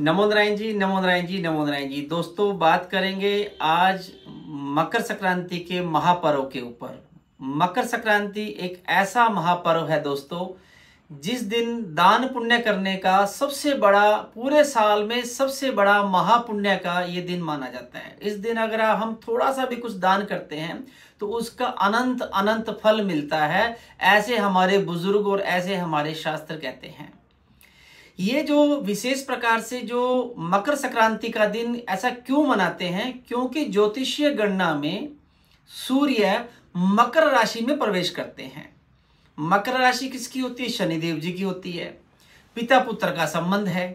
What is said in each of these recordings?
नमो नारायण जी नमो नारायण जी नमो नारायण जी दोस्तों बात करेंगे आज मकर संक्रांति के महापर्व के ऊपर मकर संक्रांति एक ऐसा महापर्व है दोस्तों जिस दिन दान पुण्य करने का सबसे बड़ा पूरे साल में सबसे बड़ा महापुण्य का ये दिन माना जाता है इस दिन अगर हम थोड़ा सा भी कुछ दान करते हैं तो उसका अनंत अनंत फल मिलता है ऐसे हमारे बुजुर्ग और ऐसे हमारे शास्त्र कहते हैं ये जो विशेष प्रकार से जो मकर संक्रांति का दिन ऐसा क्यों मनाते हैं क्योंकि ज्योतिषीय गणना में सूर्य मकर राशि में प्रवेश करते हैं मकर राशि किसकी होती है शनिदेव जी की होती है पिता पुत्र का संबंध है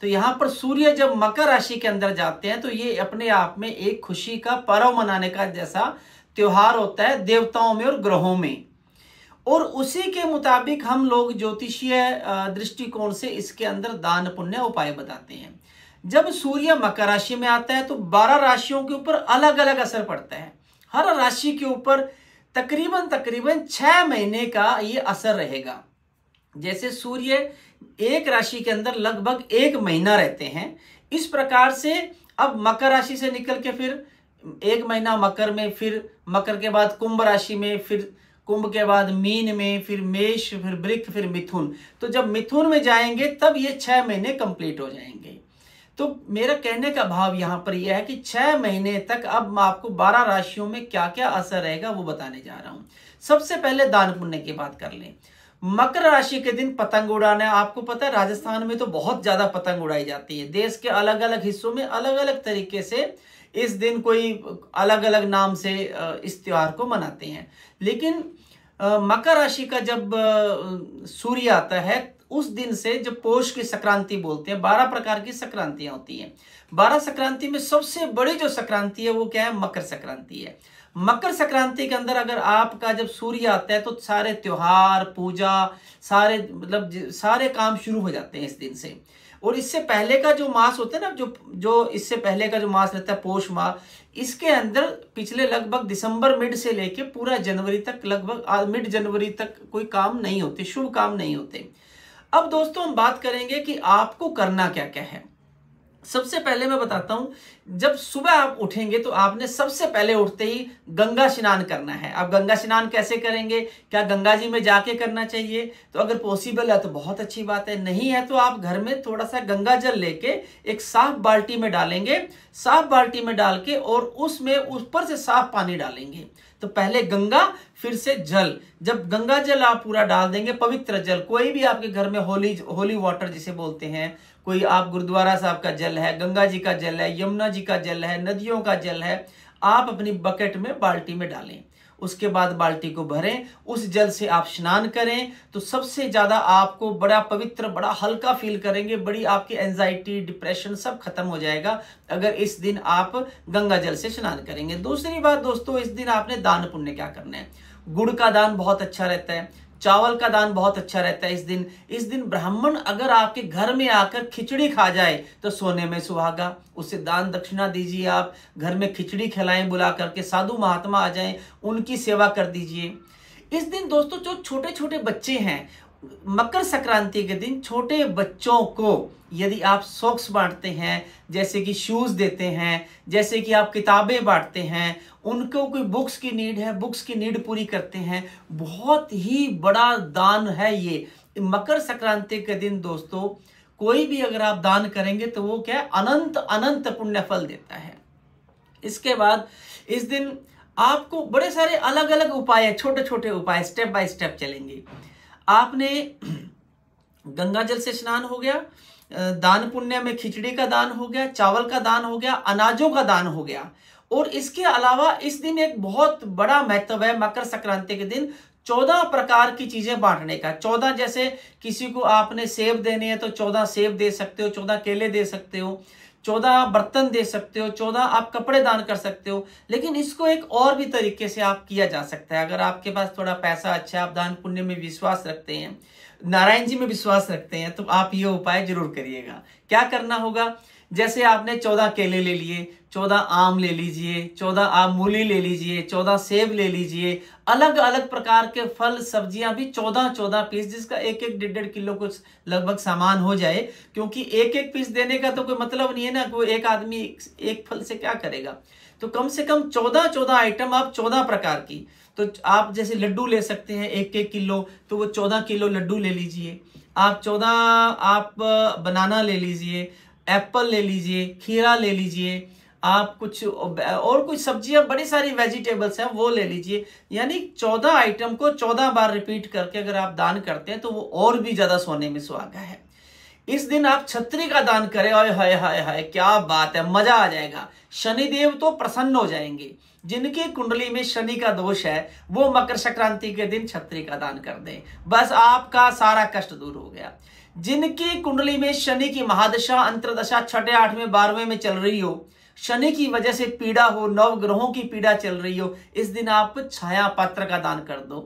तो यहाँ पर सूर्य जब मकर राशि के अंदर जाते हैं तो ये अपने आप में एक खुशी का पर्व मनाने का जैसा त्योहार होता है देवताओं में और ग्रहों में और उसी के मुताबिक हम लोग ज्योतिषीय दृष्टिकोण से इसके अंदर दान पुण्य उपाय बताते हैं जब सूर्य मकर राशि में आता है तो बारह राशियों के ऊपर अलग अलग असर पड़ता है हर राशि के ऊपर तकरीबन तकरीबन छह महीने का ये असर रहेगा जैसे सूर्य एक राशि के अंदर लगभग एक महीना रहते हैं इस प्रकार से अब मकर राशि से निकल के फिर एक महीना मकर में फिर मकर के बाद कुंभ राशि में फिर कुंभ के बाद मीन में फिर मेष फिर वृक्ष फिर मिथुन तो जब मिथुन में जाएंगे तब ये छह महीने कंप्लीट हो जाएंगे तो मेरा कहने का भाव यहाँ पर यह है कि छह महीने तक अब मैं आपको बारह राशियों में क्या क्या असर रहेगा वो बताने जा रहा हूँ सबसे पहले दान पुण्य की बात कर लें मकर राशि के दिन पतंग उड़ाना आपको पता है राजस्थान में तो बहुत ज्यादा पतंग उड़ाई जाती है देश के अलग अलग हिस्सों में अलग अलग तरीके से इस दिन कोई अलग अलग नाम से इस त्योहार को मनाते हैं लेकिन मकर राशि का जब सूर्य आता है उस दिन से जब पोष की संक्रांति बोलते हैं बारह प्रकार की संक्रांतियां होती हैं बारह संक्रांति में सबसे बड़ी जो संक्रांति है वो क्या है मकर संक्रांति है मकर संक्रांति के अंदर अगर आपका जब सूर्य आता है तो सारे त्योहार पूजा सारे मतलब सारे काम शुरू हो जाते हैं इस दिन से और इससे पहले का जो मास होता है ना जो जो इससे पहले का जो मास रहता है पोष माह इसके अंदर पिछले लगभग दिसंबर मिड से लेके पूरा जनवरी तक लगभग मिड जनवरी तक कोई काम नहीं होते शुभ काम नहीं होते अब दोस्तों हम बात करेंगे कि आपको करना क्या क्या है सबसे पहले मैं बताता हूं जब सुबह आप उठेंगे तो आपने सबसे पहले उठते ही गंगा स्नान करना है आप गंगा स्नान कैसे करेंगे क्या गंगा जी में जाके करना चाहिए तो अगर पॉसिबल है तो बहुत अच्छी बात है नहीं है तो आप घर में थोड़ा सा गंगा जल लेके एक साफ बाल्टी में डालेंगे साफ बाल्टी में डाल के और उसमें ऊपर से साफ पानी डालेंगे तो पहले गंगा फिर से जल जब गंगा जल आप पूरा डाल देंगे पवित्र जल कोई भी आपके घर में होली होली वाटर जिसे बोलते हैं कोई आप गुरुद्वारा साहब का जल है गंगा जी का जल है यमुना जी का जल है नदियों का जल है आप अपनी बकेट में बाल्टी में डालें उसके बाद बाल्टी को भरें उस जल से आप स्नान करें तो सबसे ज़्यादा आपको बड़ा पवित्र बड़ा हल्का फील करेंगे बड़ी आपकी एनजाइटी डिप्रेशन सब खत्म हो जाएगा अगर इस दिन आप गंगा जल से स्नान करेंगे दूसरी बात दोस्तों इस दिन आपने दान पुण्य क्या करना है गुड़ का दान बहुत अच्छा रहता है चावल का दान बहुत अच्छा रहता है इस दिन इस दिन ब्राह्मण अगर आपके घर में आकर खिचड़ी खा जाए तो सोने में सुहागा उसे दान दक्षिणा दीजिए आप घर में खिचड़ी खिलाएं बुला करके साधु महात्मा आ जाएं उनकी सेवा कर दीजिए इस दिन दोस्तों जो छोटे छोटे बच्चे हैं मकर संक्रांति के दिन छोटे बच्चों को यदि आप सॉक्स बांटते हैं जैसे कि शूज़ देते हैं जैसे कि आप किताबें बांटते हैं उनको कोई बुक्स की नीड है बुक्स की नीड पूरी करते हैं बहुत ही बड़ा दान है ये मकर संक्रांति के दिन दोस्तों कोई भी अगर आप दान करेंगे तो वो क्या अनंत अनंत पुण्य फल देता है इसके बाद इस दिन आपको बड़े सारे अलग अलग उपाय छोटे छोटे उपाय स्टेप बाय स्टेप चलेंगे आपने गंगा जल से स्नान हो गया दान पुण्य में खिचड़ी का दान हो गया चावल का दान हो गया अनाजों का दान हो गया और इसके अलावा इस दिन एक बहुत बड़ा महत्व है मकर संक्रांति के दिन चौदह प्रकार की चीजें बांटने का चौदह जैसे किसी को आपने सेब देने हैं तो चौदह सेब दे सकते हो चौदह केले दे सकते हो चौदह आप बर्तन दे सकते हो चौदह आप कपड़े दान कर सकते हो लेकिन इसको एक और भी तरीके से आप किया जा सकता है अगर आपके पास थोड़ा पैसा अच्छा है आप दान पुण्य में विश्वास रखते हैं नारायण जी में विश्वास रखते हैं तो आप ये उपाय जरूर करिएगा क्या करना होगा जैसे आपने चौदह केले ले लिए चौदह आम ले लीजिए चौदह आम मूली ले लीजिए चौदह सेब ले लीजिए अलग अलग प्रकार के फल सब्जियां भी चौदह चौदह पीस जिसका एक एक डेढ़ डेढ़ किलो कुछ लगभग सामान हो जाए क्योंकि एक एक पीस देने का तो कोई मतलब नहीं है ना कोई एक आदमी एक, एक फल से क्या करेगा तो कम से कम चौदह चौदह आइटम आप चौदह प्रकार की तो आप जैसे लड्डू ले सकते हैं एक एक किलो तो वो चौदह किलो लड्डू ले लीजिए आप चौदह आप बनाना ले लीजिए एप्पल ले लीजिए खीरा ले लीजिए आप कुछ और कुछ सब्जियां बड़ी सारी वेजिटेबल्स हैं वो ले लीजिए यानी चौदह आइटम को चौदह बार रिपीट करके अगर आप दान करते हैं तो वो और भी ज्यादा सोने में सुहागा है इस दिन आप छत्री का दान करें और हाय हाय हाय क्या बात है मजा आ जाएगा शनिदेव तो प्रसन्न हो जाएंगे जिनकी कुंडली में शनि का दोष है वो मकर संक्रांति के दिन छत्री का दान कर दें बस आपका सारा कष्ट दूर हो गया जिनकी कुंडली में शनि की महादशा अंतरदशा छठे आठवें बारहवें में चल रही हो शनि की वजह से पीड़ा हो नव ग्रहों की पीड़ा चल रही हो इस दिन आप छाया पात्र का दान कर दो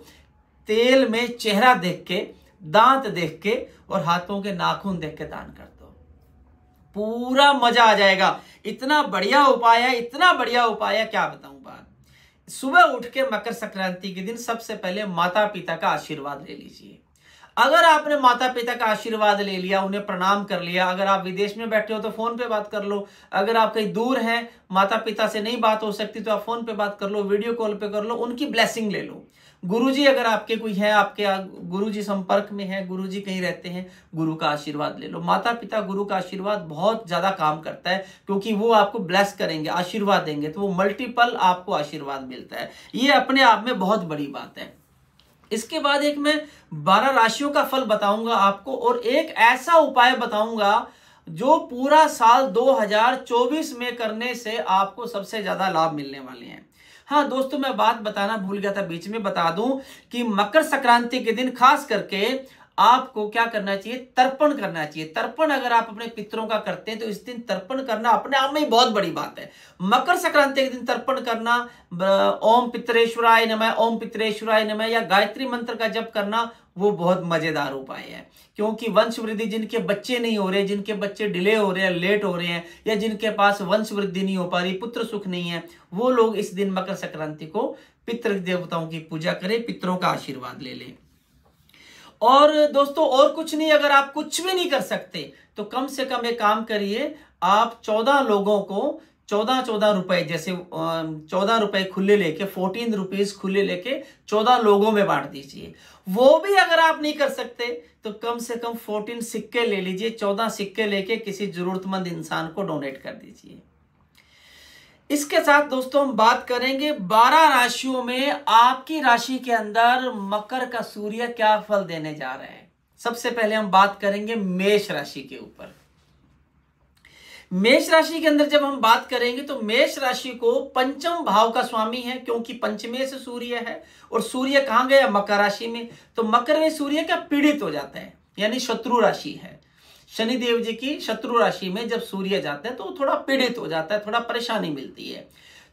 तेल में चेहरा देख के दांत देख के और हाथों के नाखून देख के दान कर दो पूरा मजा आ जाएगा इतना बढ़िया उपाय है इतना बढ़िया उपाय है क्या बताऊं बात सुबह उठ के मकर संक्रांति के दिन सबसे पहले माता पिता का आशीर्वाद ले लीजिए अगर आपने माता पिता का आशीर्वाद ले लिया उन्हें प्रणाम कर लिया अगर आप विदेश में बैठे हो तो फोन पे बात कर लो अगर आप कहीं दूर हैं माता पिता से नहीं बात हो सकती तो आप फोन पे बात कर लो वीडियो कॉल पे कर लो उनकी ब्लेसिंग ले लो गुरुजी अगर आपके कोई है आपके गुरुजी संपर्क में है गुरुजी कहीं रहते हैं गुरु का आशीर्वाद ले लो माता पिता गुरु का आशीर्वाद बहुत ज्यादा काम करता है क्योंकि वो आपको ब्लेस करेंगे आशीर्वाद देंगे तो वो मल्टीपल आपको आशीर्वाद मिलता है ये अपने आप में बहुत बड़ी बात है इसके बाद एक मैं बारह राशियों का फल बताऊंगा आपको और एक ऐसा उपाय बताऊंगा जो पूरा साल 2024 में करने से आपको सबसे ज्यादा लाभ मिलने वाले हैं हाँ दोस्तों मैं बात बताना भूल गया था बीच में बता दूं कि मकर संक्रांति के दिन खास करके आपको क्या करना चाहिए तर्पण करना चाहिए तर्पण अगर आप अपने पितरों का करते हैं तो इस दिन तर्पण करना अपने आप में ही बहुत बड़ी बात है मकर संक्रांति के दिन तर्पण करना ओम पितरेश्वराय नमः ओम पितरेश्वराय नमः या गायत्री मंत्र का जप करना वो बहुत मजेदार उपाय है क्योंकि वंश वृद्धि जिनके बच्चे नहीं हो रहे जिनके बच्चे डिले हो रहे हैं लेट हो रहे हैं या जिनके पास वंश वृद्धि नहीं हो पा रही पुत्र सुख नहीं है वो लोग इस दिन मकर संक्रांति को पितृ देवताओं की पूजा करें पितरों का आशीर्वाद ले लें और दोस्तों और कुछ नहीं अगर आप कुछ भी नहीं कर सकते तो कम से कम एक काम करिए आप चौदह लोगों को चौदह चौदह रुपए जैसे चौदह रुपए खुले लेके फोर्टीन रुपीज खुले लेके चौदह लोगों में बांट दीजिए वो भी अगर आप नहीं कर सकते तो कम से कम फोर्टीन सिक्के ले लीजिए चौदह सिक्के लेके किसी जरूरतमंद इंसान को डोनेट कर दीजिए इसके साथ दोस्तों हम बात करेंगे बारह राशियों में आपकी राशि के अंदर मकर का सूर्य क्या फल देने जा रहे हैं सबसे पहले हम बात करेंगे मेष राशि के ऊपर मेष राशि के अंदर जब हम बात करेंगे तो मेष राशि को पंचम भाव का स्वामी है क्योंकि पंचमे से सूर्य है और सूर्य कहां गया मकर राशि में तो मकर में सूर्य क्या पीड़ित हो जाता है यानी शत्रु राशि है शनिदेव जी की शत्रु राशि में जब सूर्य जाते हैं तो थोड़ा पीड़ित हो जाता है थोड़ा परेशानी मिलती है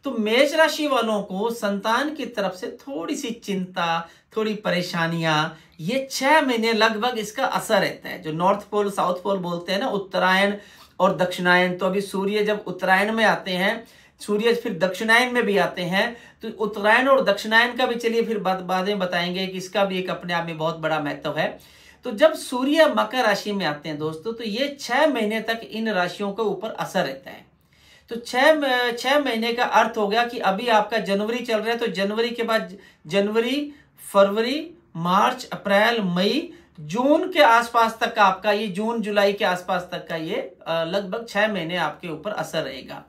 तो मेष राशि वालों को संतान की तरफ से थोड़ी सी चिंता थोड़ी परेशानियां ये छह महीने लगभग इसका असर रहता है जो नॉर्थ पोल साउथ पोल बोलते हैं ना उत्तरायण और दक्षिणायन तो अभी सूर्य जब उत्तरायण में आते हैं सूर्य फिर दक्षिणायन में भी आते हैं तो उत्तरायण और दक्षिणायन का भी चलिए फिर बाद में बताएंगे कि इसका भी एक अपने आप में बहुत बड़ा महत्व है तो जब सूर्य मकर राशि में आते हैं दोस्तों तो ये छह महीने तक इन राशियों के ऊपर असर रहता है तो छह छह महीने का अर्थ हो गया कि अभी आपका जनवरी चल रहा है तो जनवरी के बाद जनवरी फरवरी मार्च अप्रैल मई जून के आसपास तक का आपका ये जून जुलाई के आसपास तक का ये लगभग छह महीने आपके ऊपर असर रहेगा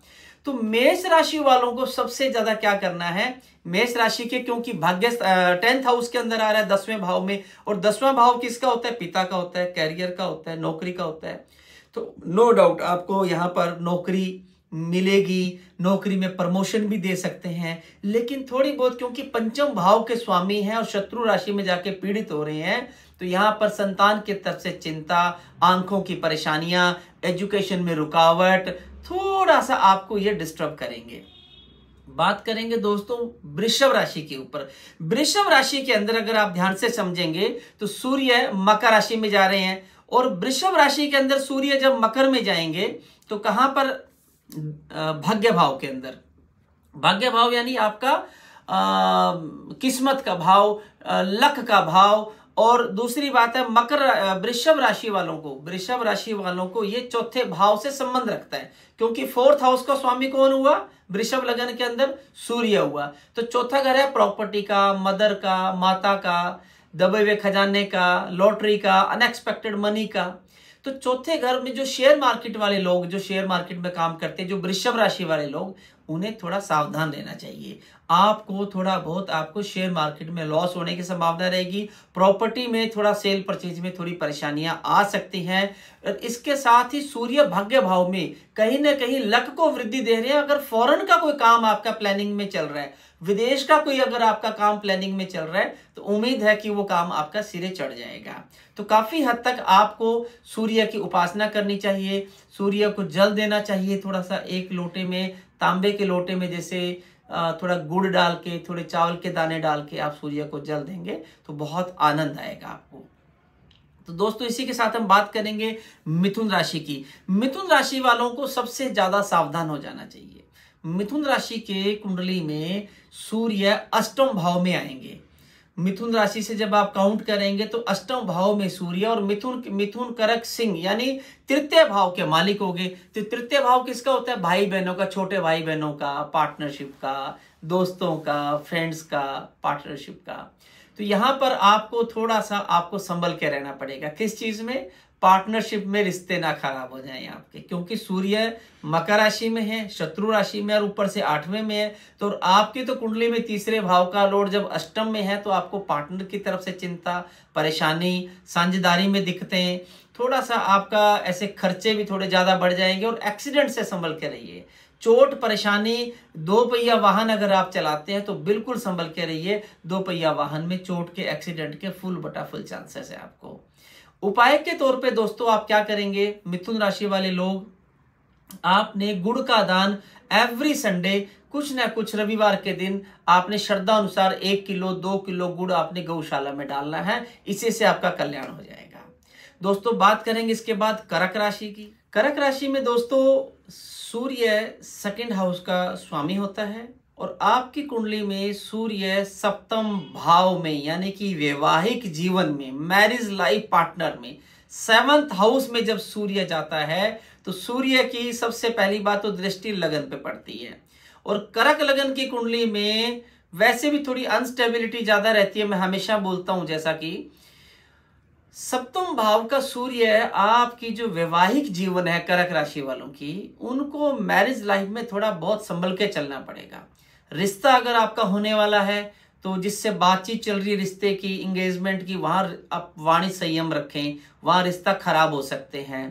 तो मेष राशि वालों को सबसे ज्यादा क्या करना है मेष राशि के क्योंकि भाग्य टेंथ हाउस के अंदर आ रहा है दसवें भाव में और दसवां भाव किसका होता है पिता का होता है कैरियर का होता है नौकरी का होता है तो नो डाउट आपको यहाँ पर नौकरी मिलेगी नौकरी में प्रमोशन भी दे सकते हैं लेकिन थोड़ी बहुत क्योंकि पंचम भाव के स्वामी हैं और शत्रु राशि में जाके पीड़ित हो रहे हैं तो यहाँ पर संतान के तरफ से चिंता आंखों की परेशानियां एजुकेशन में रुकावट थोड़ा सा आपको ये डिस्टर्ब करेंगे बात करेंगे दोस्तों वृषभ राशि के ऊपर वृषभ राशि के अंदर अगर आप ध्यान से समझेंगे तो सूर्य मकर राशि में जा रहे हैं और वृषभ राशि के अंदर सूर्य जब मकर में जाएंगे तो कहां पर भाग्य भाव के अंदर भाग्य भाव यानी आपका आ, किस्मत का भाव लक का भाव और दूसरी बात है मकर वृषभ राशि वालों को वृषभ राशि वालों को ये चौथे भाव से संबंध रखता है क्योंकि फोर्थ हाउस का स्वामी कौन हुआ वृषभ लगन के अंदर सूर्य हुआ तो चौथा घर है प्रॉपर्टी का मदर का माता का दबे हुए खजाने का लॉटरी का अनएक्सपेक्टेड मनी का तो चौथे घर में जो शेयर मार्केट वाले लोग जो शेयर मार्केट में काम करते हैं जो वृषभ राशि वाले लोग उन्हें थोड़ा सावधान रहना चाहिए आपको थोड़ा बहुत आपको शेयर मार्केट में लॉस होने की संभावना रहेगी प्रॉपर्टी में थोड़ा सेल परचेज में थोड़ी परेशानियां आ सकती हैं इसके साथ ही सूर्य भाग्य भाव में कहीं ना कहीं लक को वृद्धि दे रहे हैं अगर फॉरेन का कोई काम आपका प्लानिंग में चल रहा है विदेश का कोई अगर आपका काम प्लानिंग में चल रहा है तो उम्मीद है कि वो काम आपका सिरे चढ़ जाएगा तो काफी हद तक आपको सूर्य की उपासना करनी चाहिए सूर्य को जल देना चाहिए थोड़ा सा एक लोटे में तांबे के लोटे में जैसे थोड़ा गुड़ डाल के थोड़े चावल के दाने डाल के आप सूर्य को जल देंगे तो बहुत आनंद आएगा आपको तो दोस्तों इसी के साथ हम बात करेंगे मिथुन राशि की मिथुन राशि वालों को सबसे ज्यादा सावधान हो जाना चाहिए मिथुन राशि के कुंडली में सूर्य अष्टम भाव में आएंगे मिथुन राशि से जब आप काउंट करेंगे तो अष्टम भाव में सूर्य और मिथुन मिथुन करक सिंह यानी तृतीय भाव के मालिक हो गए तो तृतीय भाव किसका होता है भाई बहनों का छोटे भाई बहनों का पार्टनरशिप का दोस्तों का फ्रेंड्स का पार्टनरशिप का तो यहां पर आपको थोड़ा सा आपको संभल के रहना पड़ेगा किस चीज में पार्टनरशिप में रिश्ते ना खराब हो जाएं आपके क्योंकि सूर्य मकर राशि में है शत्रु राशि में और ऊपर से आठवें में है तो आपकी तो कुंडली में तीसरे भाव का लोड जब अष्टम में है तो आपको पार्टनर की तरफ से चिंता परेशानी साझेदारी में दिखते हैं थोड़ा सा आपका ऐसे खर्चे भी थोड़े ज़्यादा बढ़ जाएंगे और एक्सीडेंट से संभल के रहिए चोट परेशानी दो पहिया वाहन अगर आप चलाते हैं तो बिल्कुल संभल के रहिए दो पहिया वाहन में चोट के एक्सीडेंट के फुल बटा फुल चांसेस है आपको उपाय के तौर पे दोस्तों आप क्या करेंगे मिथुन राशि वाले लोग आपने गुड़ का दान एवरी संडे कुछ ना कुछ रविवार के दिन आपने श्रद्धा अनुसार एक किलो दो किलो गुड़ आपने गौशाला में डालना है इसी से आपका कल्याण हो जाएगा दोस्तों बात करेंगे इसके बाद करक राशि की करक राशि में दोस्तों सूर्य सेकेंड हाउस का स्वामी होता है और आपकी कुंडली में सूर्य सप्तम भाव में यानी कि वैवाहिक जीवन में मैरिज लाइफ पार्टनर में सेवंथ हाउस में जब सूर्य जाता है तो सूर्य की सबसे पहली बात तो दृष्टि लगन पे पड़ती है और करक लगन की कुंडली में वैसे भी थोड़ी अनस्टेबिलिटी ज्यादा रहती है मैं हमेशा बोलता हूं जैसा कि सप्तम भाव का सूर्य आपकी जो वैवाहिक जीवन है करक राशि वालों की उनको मैरिज लाइफ में थोड़ा बहुत संभल के चलना पड़ेगा रिश्ता अगर आपका होने वाला है तो जिससे बातचीत चल रही है रिश्ते की इंगेजमेंट की वहां आप वाणी संयम रखें वहां रिश्ता खराब हो सकते हैं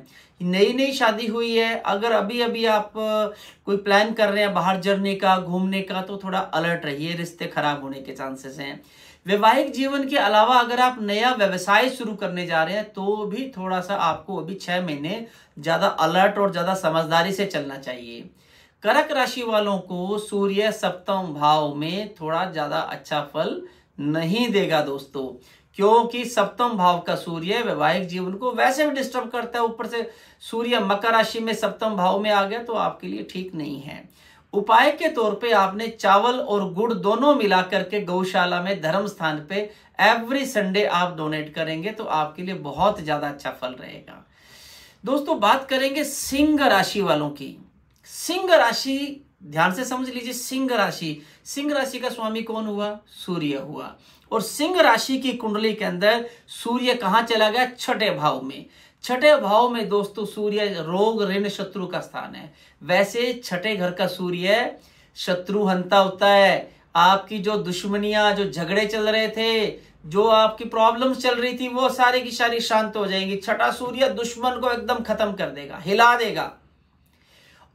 नई नई शादी हुई है अगर अभी अभी आप कोई प्लान कर रहे हैं बाहर जर्नी का घूमने का तो थोड़ा अलर्ट रहिए रिश्ते खराब होने के चांसेस हैं वैवाहिक जीवन के अलावा अगर आप नया व्यवसाय शुरू करने जा रहे हैं तो भी थोड़ा सा आपको अभी छह महीने ज़्यादा अलर्ट और ज़्यादा समझदारी से चलना चाहिए करक राशि वालों को सूर्य सप्तम भाव में थोड़ा ज्यादा अच्छा फल नहीं देगा दोस्तों क्योंकि सप्तम भाव का सूर्य वैवाहिक जीवन को वैसे भी डिस्टर्ब करता है ऊपर से सूर्य मकर राशि में सप्तम भाव में आ गया तो आपके लिए ठीक नहीं है उपाय के तौर पे आपने चावल और गुड़ दोनों मिलाकर के गौशाला में धर्म स्थान पे एवरी संडे आप डोनेट करेंगे तो आपके लिए बहुत ज्यादा अच्छा फल रहेगा दोस्तों बात करेंगे सिंह राशि वालों की सिंह राशि ध्यान से समझ लीजिए सिंह राशि सिंह राशि का स्वामी कौन हुआ सूर्य हुआ और सिंह राशि की कुंडली के अंदर सूर्य कहाँ चला गया छठे भाव में छठे भाव में दोस्तों सूर्य रोग ऋण शत्रु का स्थान है वैसे छठे घर का सूर्य शत्रु हंता होता है आपकी जो दुश्मनियां जो झगड़े चल रहे थे जो आपकी प्रॉब्लम्स चल रही थी वो सारी की सारी शांत हो जाएंगी छठा सूर्य दुश्मन को एकदम खत्म कर देगा हिला देगा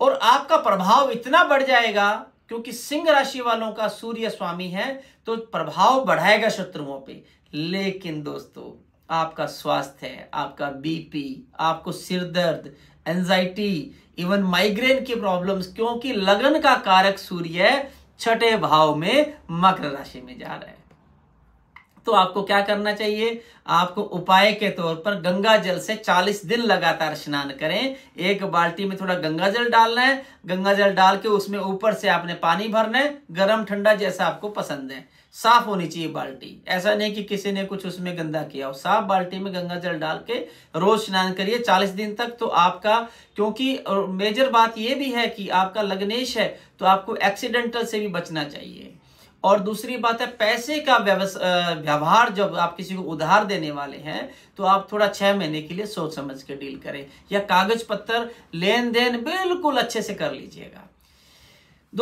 और आपका प्रभाव इतना बढ़ जाएगा क्योंकि सिंह राशि वालों का सूर्य स्वामी है तो प्रभाव बढ़ाएगा शत्रुओं पे लेकिन दोस्तों आपका स्वास्थ्य आपका बीपी आपको सिर दर्द एंजाइटी इवन माइग्रेन की प्रॉब्लम्स क्योंकि लगन का कारक सूर्य छठे भाव में मकर राशि में जा रहा है तो आपको क्या करना चाहिए आपको उपाय के तौर पर गंगा जल से 40 दिन लगातार स्नान करें एक बाल्टी में थोड़ा गंगा जल डालना है गंगा जल डाल के उसमें ऊपर से आपने पानी भरना है गर्म ठंडा जैसा आपको पसंद है साफ होनी चाहिए बाल्टी ऐसा नहीं कि किसी ने कुछ उसमें गंदा किया हो साफ बाल्टी में गंगा जल डाल के रोज स्नान करिए 40 दिन तक तो आपका क्योंकि मेजर बात यह भी है कि आपका लग्नेश है तो आपको एक्सीडेंटल से भी बचना चाहिए और दूसरी बात है पैसे का व्यवहार जब आप किसी को उधार देने वाले हैं तो आप थोड़ा छह महीने के लिए सोच समझ के डील करें या कागज पत्र लेन देन बिल्कुल अच्छे से कर लीजिएगा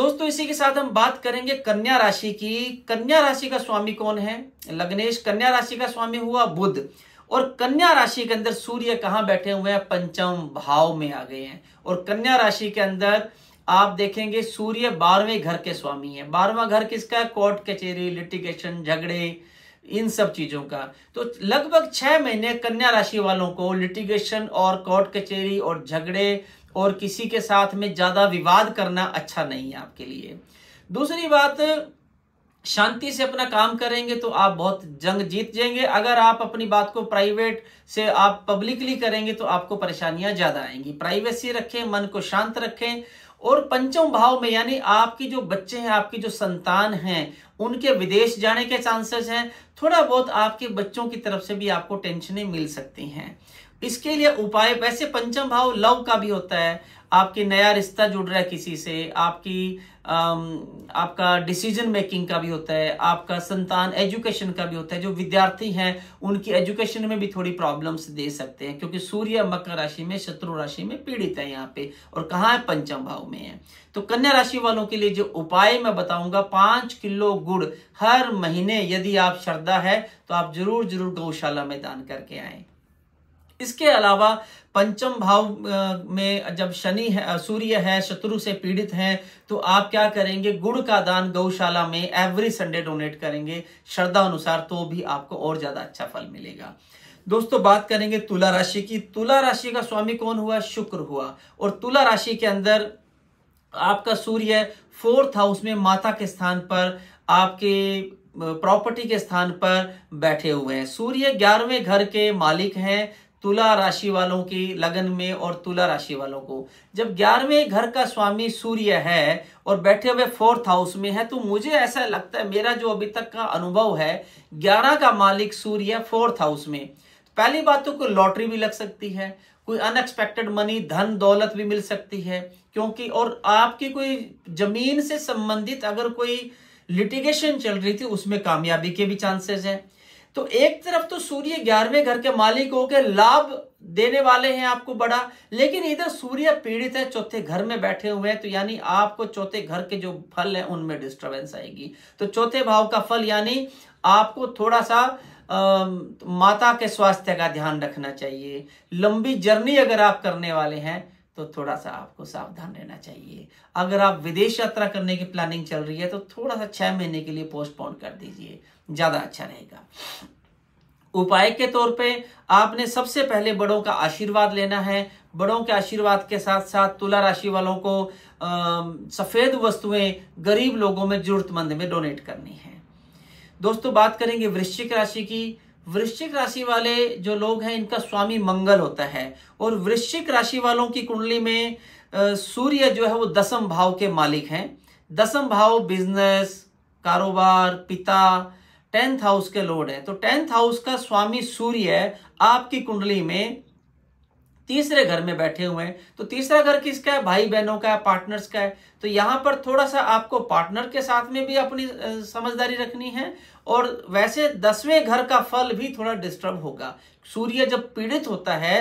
दोस्तों इसी के साथ हम बात करेंगे कन्या राशि की कन्या राशि का स्वामी कौन है लग्नेश कन्या राशि का स्वामी हुआ बुद्ध और कन्या राशि के अंदर सूर्य कहाँ बैठे हुए हैं पंचम भाव में आ गए हैं और कन्या राशि के अंदर आप देखेंगे सूर्य बारहवें घर के स्वामी है बारहवा घर किसका है कोर्ट कचेरी लिटिगेशन झगड़े इन सब चीजों का तो लगभग छह महीने कन्या राशि वालों को लिटिगेशन और कोर्ट कचेरी और झगड़े और किसी के साथ में ज्यादा विवाद करना अच्छा नहीं है आपके लिए दूसरी बात शांति से अपना काम करेंगे तो आप बहुत जंग जीत जाएंगे अगर आप अपनी बात को प्राइवेट से आप पब्लिकली करेंगे तो आपको परेशानियां ज्यादा आएंगी प्राइवेसी रखें मन को शांत रखें और पंचम भाव में यानी आपकी जो बच्चे हैं आपकी जो संतान हैं उनके विदेश जाने के चांसेस हैं थोड़ा बहुत आपके बच्चों की तरफ से भी आपको टेंशनें मिल सकती हैं इसके लिए उपाय वैसे पंचम भाव लव का भी होता है आपके नया रिश्ता जुड़ रहा है किसी से आपकी आपका डिसीजन मेकिंग का भी होता है आपका संतान एजुकेशन का भी होता है जो विद्यार्थी हैं उनकी एजुकेशन में भी थोड़ी प्रॉब्लम्स दे सकते हैं क्योंकि सूर्य मकर राशि में शत्रु राशि में पीड़ित है यहाँ पे और कहाँ है पंचम भाव में है तो कन्या राशि वालों के लिए जो उपाय मैं बताऊंगा पांच किलो गुड़ हर महीने यदि आप श्रद्धा है तो आप जरूर जरूर गौशाला में दान करके आए इसके अलावा पंचम भाव में जब शनि है सूर्य है शत्रु से पीड़ित है तो आप क्या करेंगे गुड़ का दान गौशाला में एवरी संडे डोनेट करेंगे श्रद्धा अनुसार तो भी आपको और ज्यादा अच्छा फल मिलेगा दोस्तों बात करेंगे तुला राशि की तुला राशि का स्वामी कौन हुआ शुक्र हुआ और तुला राशि के अंदर आपका सूर्य फोर्थ हाउस में माता के स्थान पर आपके प्रॉपर्टी के स्थान पर बैठे हुए हैं सूर्य ग्यारहवें घर के मालिक हैं तुला राशि वालों की लगन में और तुला राशि वालों को जब ग्यारहवें घर का स्वामी सूर्य है और बैठे हुए फोर्थ हाउस में है तो मुझे ऐसा लगता है मेरा जो अभी तक का अनुभव है ग्यारह का मालिक सूर्य फोर्थ हाउस में पहली बात तो कोई लॉटरी भी लग सकती है कोई अनएक्सपेक्टेड मनी धन दौलत भी मिल सकती है क्योंकि और आपकी कोई जमीन से संबंधित अगर कोई लिटिगेशन चल रही थी उसमें कामयाबी के भी चांसेस हैं तो एक तरफ तो सूर्य ग्यारहवें घर के मालिक होकर लाभ देने वाले हैं आपको बड़ा लेकिन इधर सूर्य पीड़ित है चौथे घर में बैठे हुए हैं तो यानी आपको चौथे घर के जो फल है उनमें डिस्टरबेंस आएगी तो चौथे भाव का फल यानी आपको थोड़ा सा आ, माता के स्वास्थ्य का ध्यान रखना चाहिए लंबी जर्नी अगर आप करने वाले हैं तो थोड़ा सा आपको सावधान रहना चाहिए अगर आप विदेश यात्रा करने की प्लानिंग चल रही है तो थोड़ा सा छह महीने के लिए पोस्टपोन कर दीजिए ज़्यादा अच्छा रहेगा उपाय के तौर पे आपने सबसे पहले बड़ों का आशीर्वाद लेना है बड़ों के आशीर्वाद के साथ साथ तुला राशि वालों को सफ़ेद वस्तुएं गरीब लोगों में जरूरतमंद में डोनेट करनी है दोस्तों बात करेंगे वृश्चिक राशि की वृश्चिक राशि वाले जो लोग हैं इनका स्वामी मंगल होता है और वृश्चिक राशि वालों की कुंडली में सूर्य जो है वो दसम भाव के मालिक हैं दसम भाव बिजनेस कारोबार पिता टेंथ हाउस के लॉर्ड है तो टेंथ हाउस का स्वामी सूर्य आपकी कुंडली में तीसरे घर में बैठे हुए हैं तो तीसरा घर किसका है भाई बहनों का है पार्टनर्स का है तो यहाँ पर थोड़ा सा आपको पार्टनर के साथ में भी अपनी समझदारी रखनी है और वैसे दसवें घर का फल भी थोड़ा डिस्टर्ब होगा सूर्य जब पीड़ित होता है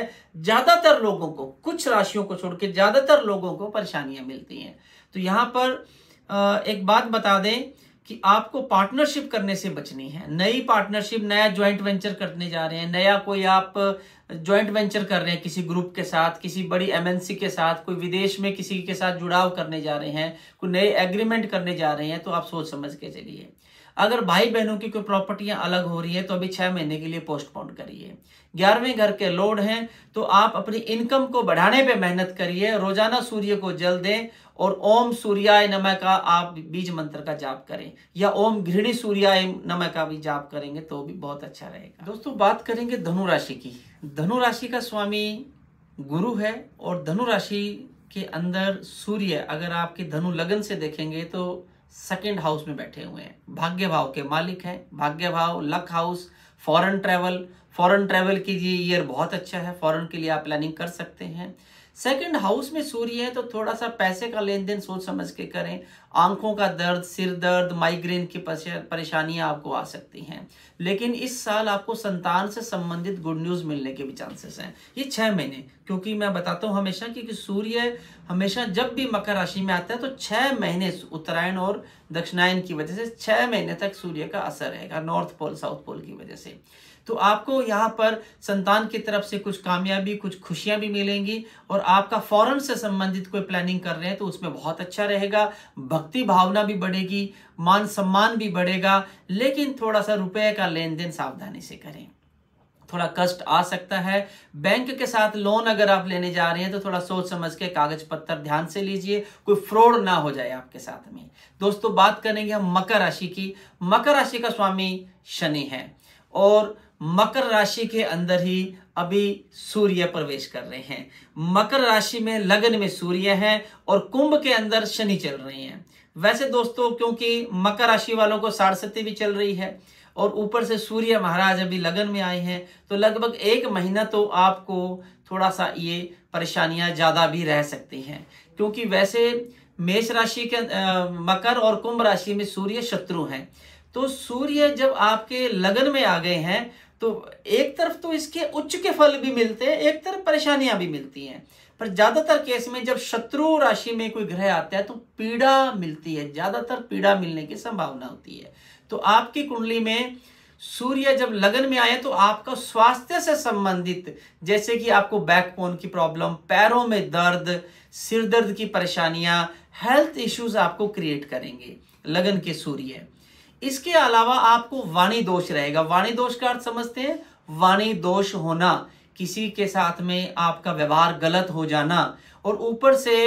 ज्यादातर लोगों को कुछ राशियों को छोड़ के ज्यादातर लोगों को परेशानियां मिलती हैं तो यहाँ पर एक बात बता दें कि आपको पार्टनरशिप करने से बचनी है नई पार्टनरशिप नया ज्वाइंट वेंचर करने जा रहे हैं नया कोई आप ज्वाइंट वेंचर कर रहे हैं किसी ग्रुप के साथ किसी बड़ी एमएनसी के साथ कोई विदेश में किसी के साथ जुड़ाव करने जा रहे हैं कोई नए एग्रीमेंट करने जा रहे हैं तो आप सोच समझ के चलिए अगर भाई बहनों की कोई प्रॉपर्टियां अलग हो रही है तो अभी छह महीने के लिए पोस्टपोन करिए ग्यारहवें घर के लोड हैं तो आप अपनी इनकम को बढ़ाने पे मेहनत करिए रोजाना सूर्य को जल दें और ओम सूर्याय नमः का आप बीज मंत्र का जाप करें या ओम घृणी सूर्याय नमः का भी जाप करेंगे तो भी बहुत अच्छा रहेगा दोस्तों बात करेंगे धनुराशि की धनुराशि का स्वामी गुरु है और धनुराशि के अंदर सूर्य अगर आपके धनु लगन से देखेंगे तो सेकेंड हाउस में बैठे हुए हैं भाग्य भाव के मालिक हैं भाग्य भाव luck house foreign travel foreign travel की ये ईयर बहुत अच्छा है फॉरेन के लिए आप प्लानिंग कर सकते हैं सेकेंड हाउस में सूर्य है तो थोड़ा सा पैसे का लेन देन सोच समझ के करें आंखों का दर्द सिर दर्द माइग्रेन की परेशानियां आपको आ सकती हैं लेकिन इस साल आपको संतान से संबंधित गुड न्यूज़ मिलने के भी चांसेस हैं ये छः महीने क्योंकि मैं बताता हूँ हमेशा कि, कि सूर्य हमेशा जब भी मकर राशि में आता है तो छः महीने उत्तरायण और दक्षिणायन की वजह से छः महीने तक सूर्य का असर रहेगा नॉर्थ पोल साउथ पोल की वजह से तो आपको यहाँ पर संतान की तरफ से कुछ कामयाबी कुछ खुशियाँ भी मिलेंगी और आपका फॉरन से संबंधित कोई प्लानिंग कर रहे हैं तो उसमें बहुत अच्छा रहेगा भक्ति भावना भी बढ़ेगी मान सम्मान भी बढ़ेगा लेकिन थोड़ा सा रुपये का लेन देन सावधानी से करें थोड़ा कष्ट आ सकता है बैंक के साथ लोन अगर आप लेने जा रहे हैं तो थोड़ा सोच समझ के कागज पत्थर ध्यान से लीजिए कोई फ्रॉड ना हो जाए आपके साथ में दोस्तों बात करेंगे हम मकर राशि की मकर राशि का स्वामी शनि है और मकर राशि के अंदर ही अभी सूर्य प्रवेश कर रहे हैं मकर राशि में लगन में सूर्य है और कुंभ के अंदर शनि चल रहे हैं वैसे दोस्तों क्योंकि मकर राशि वालों को सारस्वती भी चल रही है और ऊपर से सूर्य महाराज अभी लगन में आए हैं तो लगभग एक महीना तो आपको थोड़ा सा ये परेशानियां ज़्यादा भी रह सकती हैं क्योंकि वैसे मेष राशि के मकर और कुंभ राशि में सूर्य शत्रु हैं तो सूर्य जब आपके लगन में आ गए हैं तो एक तरफ तो इसके उच्च के फल भी मिलते हैं एक तरफ परेशानियां भी मिलती हैं पर ज्यादातर केस में जब शत्रु राशि में कोई ग्रह आता है तो पीड़ा मिलती है ज्यादातर पीड़ा मिलने की संभावना होती है तो आपकी कुंडली में सूर्य जब लगन में आए तो आपका स्वास्थ्य से संबंधित जैसे कि आपको बैकबोन की प्रॉब्लम पैरों में दर्द सिर दर्द की परेशानियां हेल्थ इश्यूज आपको क्रिएट करेंगे लगन के सूर्य इसके अलावा आपको वाणी दोष रहेगा वाणी दोष का अर्थ समझते हैं वाणी दोष होना किसी के साथ में आपका व्यवहार गलत हो जाना और ऊपर से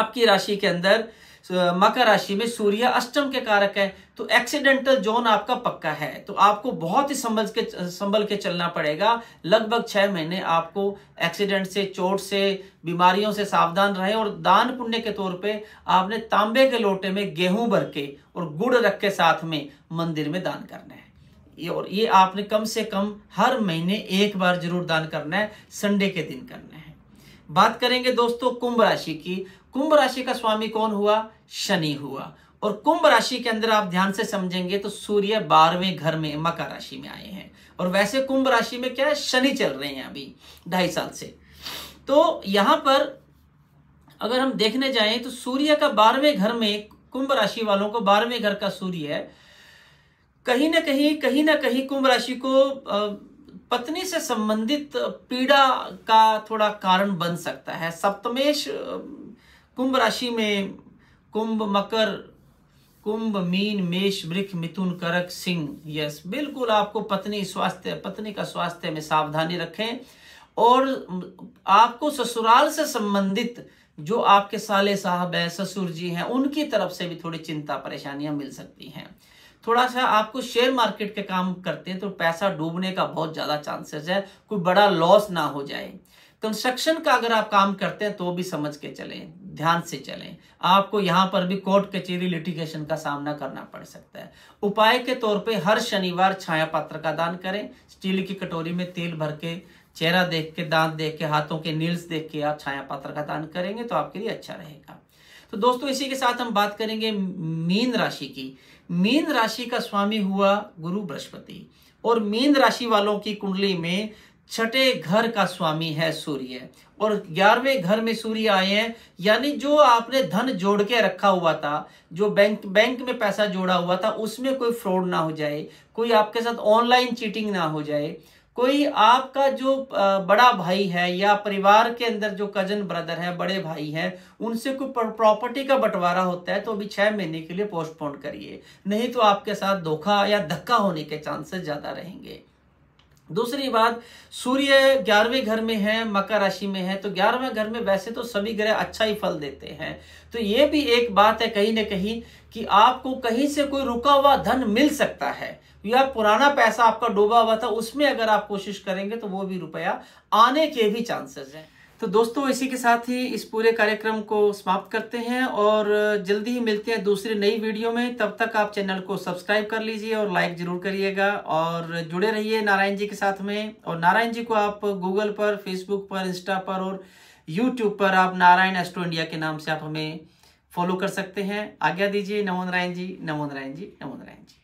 आपकी राशि के अंदर मकर राशि में सूर्य अष्टम के कारक है तो एक्सीडेंटल जोन आपका पक्का है तो आपको बहुत ही संभल के संभल के चलना पड़ेगा लगभग छह महीने आपको एक्सीडेंट से चोट से बीमारियों से सावधान रहे और दान पुण्य के तौर पे आपने तांबे के लोटे में गेहूं भर के और गुड़ रख के साथ में मंदिर में दान करने हैं और ये आपने कम से कम हर महीने एक बार जरूर दान करना है संडे के दिन करना है बात करेंगे दोस्तों कुंभ राशि की कुंभ राशि का स्वामी कौन हुआ शनि हुआ और कुंभ राशि के अंदर आप ध्यान से समझेंगे तो सूर्य बारहवें घर में मकर राशि में आए हैं और वैसे कुंभ राशि में क्या है शनि चल रहे हैं अभी ढाई साल से तो यहां पर अगर हम देखने जाएं तो सूर्य का बारहवें घर में कुंभ राशि वालों को बारहवें घर का सूर्य है कहीं ना कहीं कहीं ना कहीं कुंभ राशि को पत्नी से संबंधित पीड़ा का थोड़ा कारण बन सकता है सप्तमेश कुंभ राशि में कुंभ मकर कुंभ मीन मेष वृक्ष मिथुन करक सिंह यस बिल्कुल आपको पत्नी स्वास्थ्य पत्नी का स्वास्थ्य में सावधानी रखें और आपको ससुराल से संबंधित जो आपके साले साहब हैं ससुर जी हैं उनकी तरफ से भी थोड़ी चिंता परेशानियां मिल सकती हैं थोड़ा सा आपको शेयर मार्केट के काम करते हैं तो पैसा डूबने का बहुत ज़्यादा चांसेस है कोई बड़ा लॉस ना हो जाए कंस्ट्रक्शन का अगर आप काम करते हैं तो भी समझ के चलें ध्यान से चलें आपको यहाँ पर भी कोर्ट कचेरी लिटिगेशन का सामना करना पड़ सकता है उपाय के तौर पे हर शनिवार छाया पात्र का दान करें स्टील की कटोरी में तेल भर के चेहरा देख के दांत देख के हाथों के नील्स देख के आप छाया पात्र का दान करेंगे तो आपके लिए अच्छा रहेगा तो दोस्तों इसी के साथ हम बात करेंगे मीन राशि की मीन राशि का स्वामी हुआ गुरु बृहस्पति और मीन राशि वालों की कुंडली में छठे घर का स्वामी है सूर्य और ग्यारहवें घर में सूर्य आए हैं यानी जो आपने धन जोड़ के रखा हुआ था जो बैंक बैंक में पैसा जोड़ा हुआ था उसमें कोई फ्रॉड ना हो जाए कोई आपके साथ ऑनलाइन चीटिंग ना हो जाए कोई आपका जो बड़ा भाई है या परिवार के अंदर जो कजन ब्रदर है बड़े भाई हैं उनसे कोई प्रॉपर्टी का बंटवारा होता है तो अभी छह महीने के लिए पोस्टपोन करिए नहीं तो आपके साथ धोखा या धक्का होने के चांसेस ज्यादा रहेंगे दूसरी बात सूर्य ग्यारहवें घर में है मकर राशि में है तो ग्यारहवें घर में वैसे तो सभी ग्रह अच्छा ही फल देते हैं तो ये भी एक बात है कहीं ना कहीं कि आपको कहीं से कोई रुका हुआ धन मिल सकता है या पुराना पैसा आपका डूबा हुआ था उसमें अगर आप कोशिश करेंगे तो वो भी रुपया आने के भी चांसेस हैं तो दोस्तों इसी के साथ ही इस पूरे कार्यक्रम को समाप्त करते हैं और जल्दी ही मिलते हैं दूसरी नई वीडियो में तब तक आप चैनल को सब्सक्राइब कर लीजिए और लाइक जरूर करिएगा और जुड़े रहिए नारायण जी के साथ में और नारायण जी को आप गूगल पर फेसबुक पर इंस्टा पर और यूट्यूब पर आप नारायण एस्ट्रो इंडिया के नाम से आप हमें फॉलो कर सकते हैं आज्ञा दीजिए नमो नारायण जी नमो नारायण जी नमो नारायण जी